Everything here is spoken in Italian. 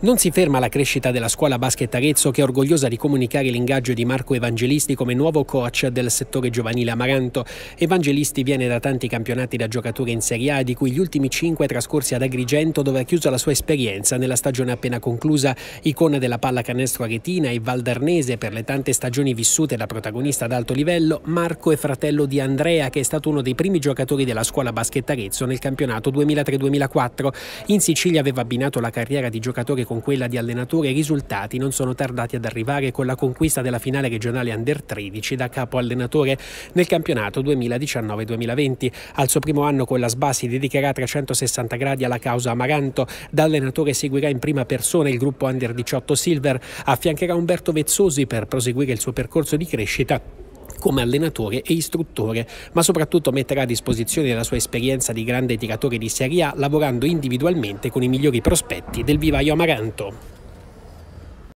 Non si ferma la crescita della scuola basket Arezzo che è orgogliosa di comunicare l'ingaggio di Marco Evangelisti come nuovo coach del settore giovanile Amaranto. Evangelisti viene da tanti campionati da giocatore in Serie A, di cui gli ultimi cinque trascorsi ad Agrigento dove ha chiuso la sua esperienza nella stagione appena conclusa, icona della pallacanestro aretina e valdarnese per le tante stagioni vissute da protagonista ad alto livello, Marco è fratello di Andrea che è stato uno dei primi giocatori della scuola basket Arezzo nel campionato 2003-2004. In Sicilia aveva abbinato la carriera di giocatore con quella di allenatore, i risultati non sono tardati ad arrivare con la conquista della finale regionale Under 13 da capo allenatore nel campionato 2019-2020. Al suo primo anno con la SBA si dedicherà a 360 gradi alla causa Amaranto. Da allenatore seguirà in prima persona il gruppo Under 18 Silver, affiancherà Umberto Vezzosi per proseguire il suo percorso di crescita come allenatore e istruttore, ma soprattutto metterà a disposizione la sua esperienza di grande tiratore di Serie A lavorando individualmente con i migliori prospetti del vivaio amaranto.